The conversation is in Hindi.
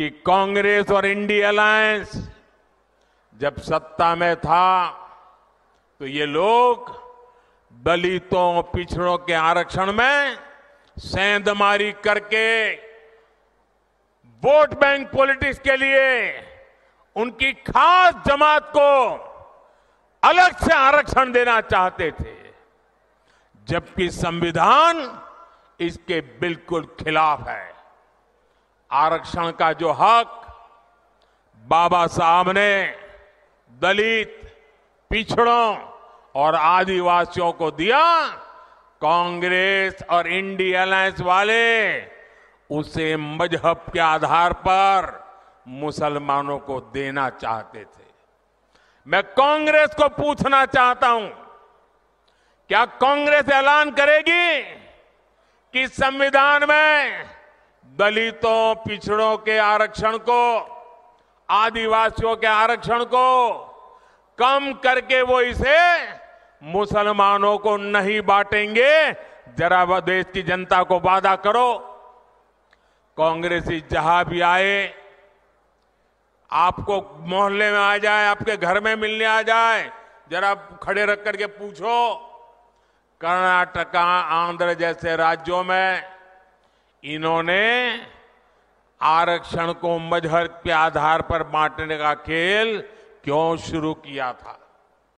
कि कांग्रेस और इंडी अलायंस जब सत्ता में था तो ये लोग दलितों पिछड़ों के आरक्षण में सेंधमारी करके वोट बैंक पॉलिटिक्स के लिए उनकी खास जमात को अलग से आरक्षण देना चाहते थे जबकि संविधान इसके बिल्कुल खिलाफ है आरक्षण का जो हक बाबा साहब ने दलित पिछड़ों और आदिवासियों को दिया कांग्रेस और इंडी अलायंस वाले उसे मजहब के आधार पर मुसलमानों को देना चाहते थे मैं कांग्रेस को पूछना चाहता हूं क्या कांग्रेस ऐलान करेगी कि संविधान में दलितों पिछड़ों के आरक्षण को आदिवासियों के आरक्षण को कम करके वो इसे मुसलमानों को नहीं बांटेंगे जरा वह देश की जनता को वादा करो कांग्रेसी जहां भी आए आपको मोहल्ले में आ जाए आपके घर में मिलने आ जाए जरा खड़े रख करके पूछो कर्नाटका आंध्र जैसे राज्यों में इन्होंने आरक्षण को मजहर के आधार पर बांटने का खेल क्यों शुरू किया था